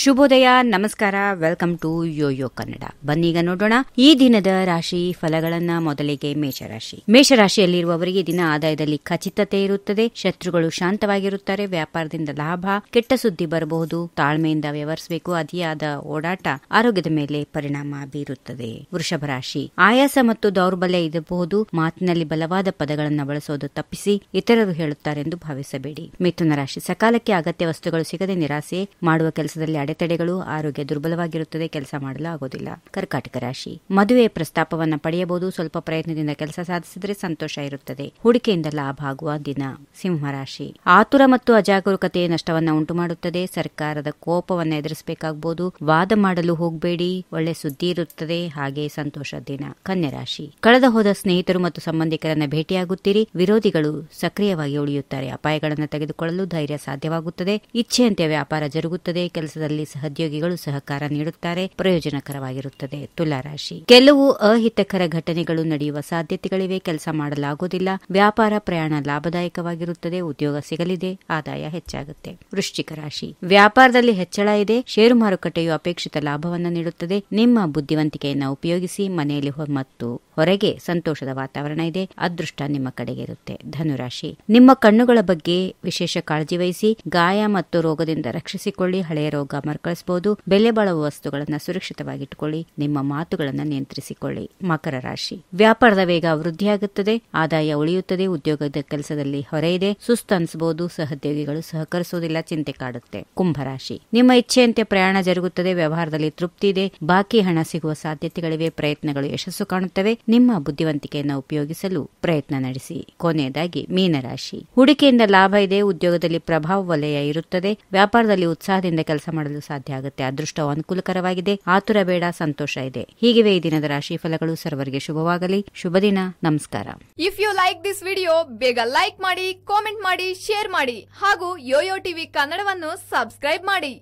ಶುಭೋದಯ ನಮಸ್ಕಾರ welcome to Yoyo Kannada ಬನ್ನೀಗ ನೋಡೋಣ ಈ ದಿನದ ರಾಶಿ ಫಲಗಳನ್ನ ಮೊದಲಿಗೆ ಮೇಷರಾಶಿ ಮೇಷರಾಶಿಯಲ್ಲಿರುವವರಿಗೆ ದಿನ ಆದಾಯದಲ್ಲಿ ಖಚಿತತೆ ಇರುತ್ತದೆ ಶತ್ರುಗಳು ಶಾಂತವಾಗಿರುತ್ತಾರೆ ವ್ಯಾಪಾರದಿಂದ ಲಾಭ ಕೆಟ್ಟ ಸುದ್ದಿ ಬರಬಹುದು ತಾಳ್ಮೆಯಿಂದ ವ್ಯವಹರಿಸಬೇಕು ಅತಿಯಾದ ಓಡಾಟ ಆರೋಗ್ಯದ ಮೇಲೆ ಪರಿಣಾಮ ಬೀರುತ್ತದೆ ವೃಷಭ ರಾಶಿ ಆಯಾಸ ಮತ್ತು ದೌರ್ಬಲ್ಯ ಇರಬಹುದು ಮಾತಿನಲ್ಲಿ ಬಲವಾದ ಪದಗಳನ್ನು ಬಳಸುವುದು ತಪ್ಪಿಸಿ ಇತರರು ಹೇಳುತ್ತಾರೆಂದು ಭಾವಿಸಬೇಡಿ ಮಿಥುನ ರಾಶಿ ಸಕಾಲಕ್ಕೆ ಅಗತ್ಯ ವಸ್ತುಗಳು ಸಿಗದೆ ನಿರಾಸೆ ಮಾಡುವ ಕೆಲಸದಲ್ಲಿ ಅಡೆತಡೆಗಳು ಆರೋಗ್ಯ ದುರ್ಬಲವಾಗಿರುತ್ತದೆ ಕೆಲಸ ಮಾಡಲು ಆಗೋದಿಲ್ಲ ಕರ್ಕಾಟಕ ರಾಶಿ ಮದುವೆ ಪ್ರಸ್ತಾಪವನ್ನು ಪಡೆಯಬಹುದು ಸ್ವಲ್ಪ ಪ್ರಯತ್ನದಿಂದ ಕೆಲಸ ಸಾಧಿಸಿದರೆ ಸಂತೋಷ ಇರುತ್ತದೆ ಹೂಡಿಕೆಯಿಂದ ಲಾಭ ಆಗುವ ದಿನ ಸಿಂಹರಾಶಿ ಆತುರ ಮತ್ತು ಅಜಾಗರೂಕತೆ ನಷ್ಟವನ್ನು ಉಂಟು ಮಾಡುತ್ತದೆ ಸರ್ಕಾರದ ಕೋಪವನ್ನು ಎದುರಿಸಬೇಕಾಗಬಹುದು ವಾದ ಮಾಡಲು ಹೋಗಬೇಡಿ ಒಳ್ಳೆ ಸುದ್ದಿ ಇರುತ್ತದೆ ಹಾಗೆ ಸಂತೋಷ ದಿನ ಕನ್ಯರಾಶಿ ಕಳೆದ ಹೋದ ಸ್ನೇಹಿತರು ಮತ್ತು ಸಂಬಂಧಿಕರನ್ನ ಭೇಟಿಯಾಗುತ್ತೀರಿ ವಿರೋಧಿಗಳು ಸಕ್ರಿಯವಾಗಿ ಉಳಿಯುತ್ತಾರೆ ಅಪಾಯಗಳನ್ನು ತೆಗೆದುಕೊಳ್ಳಲು ಧೈರ್ಯ ಸಾಧ್ಯವಾಗುತ್ತದೆ ಇಚ್ಛೆಯಂತೆ ವ್ಯಾಪಾರ ಜರುಗುತ್ತದೆ ಕೆಲಸದಲ್ಲಿ ಕಾರ್ಯದಲ್ಲಿ ಸಹೋದ್ಯೋಗಿಗಳು ಸಹಕಾರ ನೀಡುತ್ತಾರೆ ಪ್ರಯೋಜನಕರವಾಗಿರುತ್ತದೆ ತುಲಾರಾಶಿ ಕೆಲವು ಅಹಿತಕರ ಘಟನೆಗಳು ನಡೆಯುವ ಸಾಧ್ಯತೆಗಳಿವೆ ಕೆಲಸ ಮಾಡಲಾಗುವುದಿಲ್ಲ ವ್ಯಾಪಾರ ಪ್ರಯಾಣ ಲಾಭದಾಯಕವಾಗಿರುತ್ತದೆ ಉದ್ಯೋಗ ಸಿಗಲಿದೆ ಆದಾಯ ಹೆಚ್ಚಾಗುತ್ತೆ ವೃಶ್ಚಿಕ ರಾಶಿ ವ್ಯಾಪಾರದಲ್ಲಿ ಹೆಚ್ಚಳ ಇದೆ ಷೇರು ಮಾರುಕಟ್ಟೆಯು ಅಪೇಕ್ಷಿತ ಲಾಭವನ್ನು ನೀಡುತ್ತದೆ ನಿಮ್ಮ ಬುದ್ಧಿವಂತಿಕೆಯನ್ನು ಉಪಯೋಗಿಸಿ ಮನೆಯಲ್ಲಿ ಮತ್ತು ಹೊರಗೆ ಸಂತೋಷದ ವಾತಾವರಣ ಇದೆ ಅದೃಷ್ಟ ನಿಮ್ಮ ಕಡೆಗೆ ಇರುತ್ತೆ ಧನುರಾಶಿ ನಿಮ್ಮ ಕಣ್ಣುಗಳ ಬಗ್ಗೆ ವಿಶೇಷ ಕಾಳಜಿ ವಹಿಸಿ ಗಾಯ ಮತ್ತು ರೋಗದಿಂದ ರಕ್ಷಿಸಿಕೊಳ್ಳಿ ಹಳೆಯ ರೋಗ ಮರುಕಳಿಸಬಹುದು ಬೆಲೆ ಬಾಳುವ ವಸ್ತುಗಳನ್ನು ಸುರಕ್ಷಿತವಾಗಿಟ್ಟುಕೊಳ್ಳಿ ನಿಮ್ಮ ಮಾತುಗಳನ್ನು ನಿಯಂತ್ರಿಸಿಕೊಳ್ಳಿ ಮಕರ ರಾಶಿ ವ್ಯಾಪಾರದ ವೇಗ ವೃದ್ಧಿಯಾಗುತ್ತದೆ ಆದಾಯ ಉಳಿಯುತ್ತದೆ ಉದ್ಯೋಗದ ಕೆಲಸದಲ್ಲಿ ಹೊರೆ ಇದೆ ಸುಸ್ತು ಅನಿಸಬಹುದು ಸಹೋದ್ಯೋಗಿಗಳು ಸಹಕರಿಸುವುದಿಲ್ಲ ಚಿಂತೆ ಕಾಡುತ್ತೆ ಕುಂಭರಾಶಿ ನಿಮ್ಮ ಇಚ್ಛೆಯಂತೆ ಪ್ರಯಾಣ ಜರುಗುತ್ತದೆ ವ್ಯವಹಾರದಲ್ಲಿ ತೃಪ್ತಿ ಇದೆ ಬಾಕಿ ಹಣ ಸಿಗುವ ಸಾಧ್ಯತೆಗಳಿವೆ ಪ್ರಯತ್ನಗಳು ಯಶಸ್ಸು ಕಾಣುತ್ತವೆ ನಿಮ್ಮ ಬುದ್ಧಿವಂತಿಕೆಯನ್ನು ಉಪಯೋಗಿಸಲು ಪ್ರಯತ್ನ ನಡೆಸಿ ಕೊನೆಯದಾಗಿ ಮೀನರಾಶಿ ಹೂಡಿಕೆಯಿಂದ ಲಾಭ ಇದೆ ಉದ್ಯೋಗದಲ್ಲಿ ಪ್ರಭಾವ ವಲಯ ಇರುತ್ತದೆ ವ್ಯಾಪಾರದಲ್ಲಿ ಉತ್ಸಾಹದಿಂದ ಕೆಲಸ ಮಾಡಲು ಸಾಧ್ಯ ಆಗುತ್ತೆ ಅದೃಷ್ಟವು ಅನುಕೂಲಕರವಾಗಿದೆ ಆತುರ ಬೇಡ ಸಂತೋಷ ಇದೆ ಹೀಗಿವೆ ಈ ದಿನದ ರಾಶಿ ಫಲಗಳು ಸರ್ವರಿಗೆ ಶುಭವಾಗಲಿ ಶುಭ ದಿನ ನಮಸ್ಕಾರ if you like this video ಬೇಗ ಲೈಕ್ ಮಾಡಿ ಕಾಮೆಂಟ್ ಮಾಡಿ ಶೇರ್ ಮಾಡಿ ಹಾಗೂ ಯೋಯೋ ಟಿವಿ ಕನ್ನಡವನ್ನು ಸಬ್ಸ್ಕ್ರೈಬ್ ಮಾಡಿ